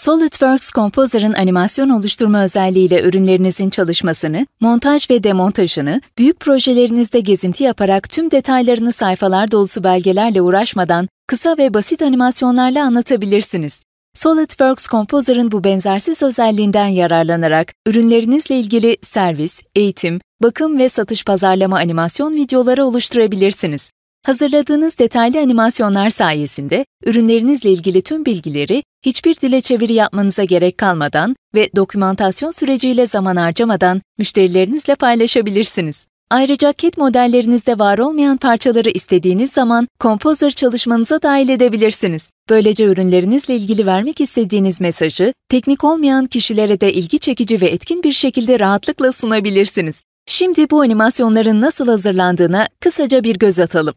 SolidWorks Composer'ın animasyon oluşturma özelliğiyle ürünlerinizin çalışmasını, montaj ve demontajını, büyük projelerinizde gezinti yaparak tüm detaylarını sayfalar dolusu belgelerle uğraşmadan kısa ve basit animasyonlarla anlatabilirsiniz. SolidWorks Composer'ın bu benzersiz özelliğinden yararlanarak ürünlerinizle ilgili servis, eğitim, bakım ve satış pazarlama animasyon videoları oluşturabilirsiniz. Hazırladığınız detaylı animasyonlar sayesinde ürünlerinizle ilgili tüm bilgileri hiçbir dile çeviri yapmanıza gerek kalmadan ve dokümantasyon süreciyle zaman harcamadan müşterilerinizle paylaşabilirsiniz. Ayrıca CAD modellerinizde var olmayan parçaları istediğiniz zaman Composer çalışmanıza dahil edebilirsiniz. Böylece ürünlerinizle ilgili vermek istediğiniz mesajı teknik olmayan kişilere de ilgi çekici ve etkin bir şekilde rahatlıkla sunabilirsiniz. Şimdi bu animasyonların nasıl hazırlandığına kısaca bir göz atalım.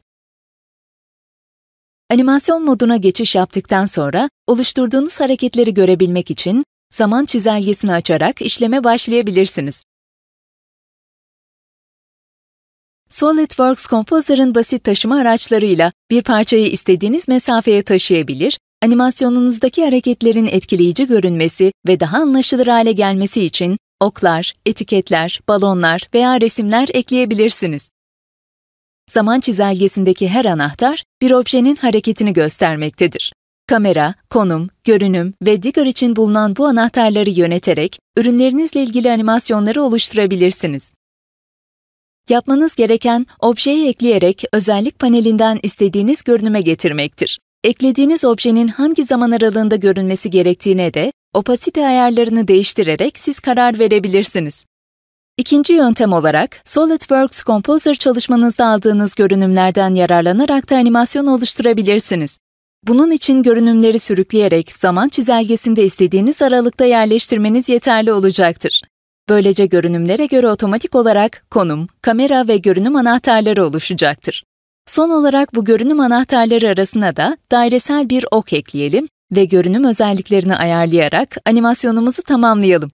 Animasyon moduna geçiş yaptıktan sonra oluşturduğunuz hareketleri görebilmek için zaman çizelgesini açarak işleme başlayabilirsiniz. SolidWorks Composer'ın basit taşıma araçlarıyla bir parçayı istediğiniz mesafeye taşıyabilir, animasyonunuzdaki hareketlerin etkileyici görünmesi ve daha anlaşılır hale gelmesi için oklar, etiketler, balonlar veya resimler ekleyebilirsiniz zaman çizelgesindeki her anahtar bir objenin hareketini göstermektedir. Kamera, konum, görünüm ve digger için bulunan bu anahtarları yöneterek ürünlerinizle ilgili animasyonları oluşturabilirsiniz. Yapmanız gereken objeyi ekleyerek özellik panelinden istediğiniz görünüme getirmektir. Eklediğiniz objenin hangi zaman aralığında görünmesi gerektiğine de opasite ayarlarını değiştirerek siz karar verebilirsiniz. İkinci yöntem olarak SolidWorks Composer çalışmanızda aldığınız görünümlerden yararlanarak da animasyon oluşturabilirsiniz. Bunun için görünümleri sürükleyerek zaman çizelgesinde istediğiniz aralıkta yerleştirmeniz yeterli olacaktır. Böylece görünümlere göre otomatik olarak konum, kamera ve görünüm anahtarları oluşacaktır. Son olarak bu görünüm anahtarları arasına da dairesel bir ok ekleyelim ve görünüm özelliklerini ayarlayarak animasyonumuzu tamamlayalım.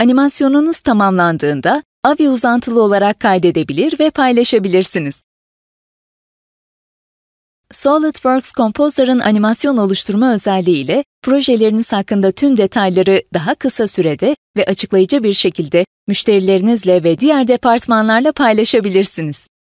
Animasyonunuz tamamlandığında Avi uzantılı olarak kaydedebilir ve paylaşabilirsiniz. SolidWorks Composer'ın animasyon oluşturma özelliğiyle projeleriniz hakkında tüm detayları daha kısa sürede ve açıklayıcı bir şekilde müşterilerinizle ve diğer departmanlarla paylaşabilirsiniz.